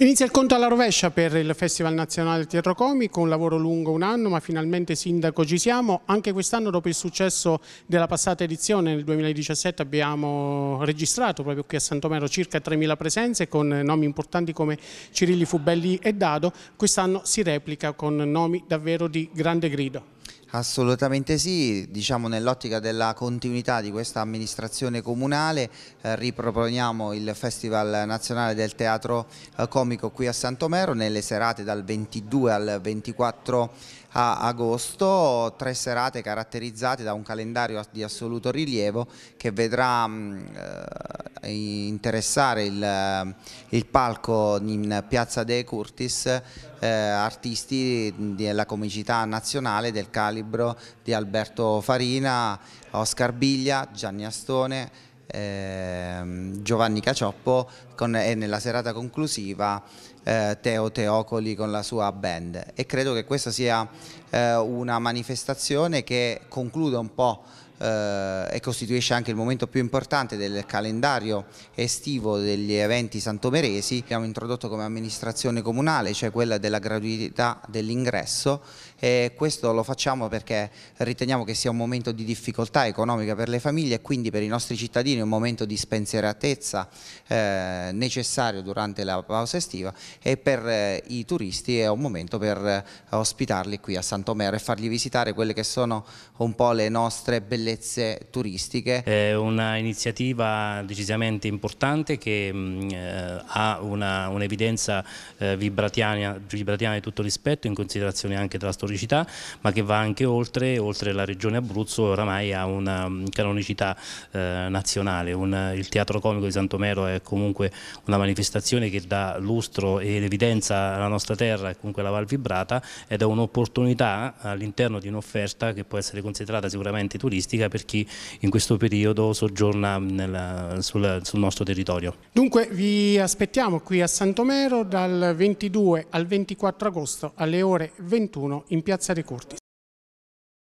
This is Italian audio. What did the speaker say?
Inizia il conto alla rovescia per il Festival Nazionale del Teatro Comico, un lavoro lungo un anno ma finalmente Sindaco ci siamo, anche quest'anno dopo il successo della passata edizione nel 2017 abbiamo registrato proprio qui a Santomero circa 3.000 presenze con nomi importanti come Cirilli Fubelli e Dado, quest'anno si replica con nomi davvero di grande grido. Assolutamente sì, diciamo nell'ottica della continuità di questa amministrazione comunale eh, riproponiamo il Festival Nazionale del Teatro eh, Comico qui a Santomero nelle serate dal 22 al 24 agosto, tre serate caratterizzate da un calendario di assoluto rilievo che vedrà mh, mm, eh, interessare il, il, palco in Piazza De Curtis eh, artisti della comicità nazionale del calibro di Alberto Farina, Oscar Biglia, Gianni Astone, eh, Giovanni Cacioppo con, e nella serata conclusiva eh, Teo Teocoli con la sua band e credo che questa sia eh, una manifestazione che conclude un po' eh, e costituisce anche il momento più importante del calendario estivo degli eventi santomeresi. Abbiamo introdotto come amministrazione comunale, cioè quella della gratuità dell'ingresso e questo lo facciamo perché riteniamo che sia un momento di difficoltà economica per le famiglie e quindi per i nostri cittadini un momento di spensieratezza eh, necessario durante la pausa estiva e per eh, i turisti è un momento per eh, ospitarli qui a Santomero e fargli visitare quelle che sono un po' le nostre bellezze bellezze turistiche. È una iniziativa decisamente importante che mm, eh, ha un'evidenza un eh, vibratiana, di tutto rispetto in considerazione anche della storicità ma che va anche oltre, oltre la regione Abruzzo oramai ha una mm, canonicità eh, nazionale. Un, il teatro comico di Santomero è comunque una manifestazione che dà lustro e evidenza alla nostra terra e comunque alla Val Vibrata ed è un'opportunità all'interno di un'offerta che può essere considerata sicuramente turistica turistica per chi in questo periodo soggiorna nella, sul, sul nostro territorio. Dunque vi aspettiamo qui a Santomero dal 22 al 24 agosto alle ore 21 in Piazza dei Corti.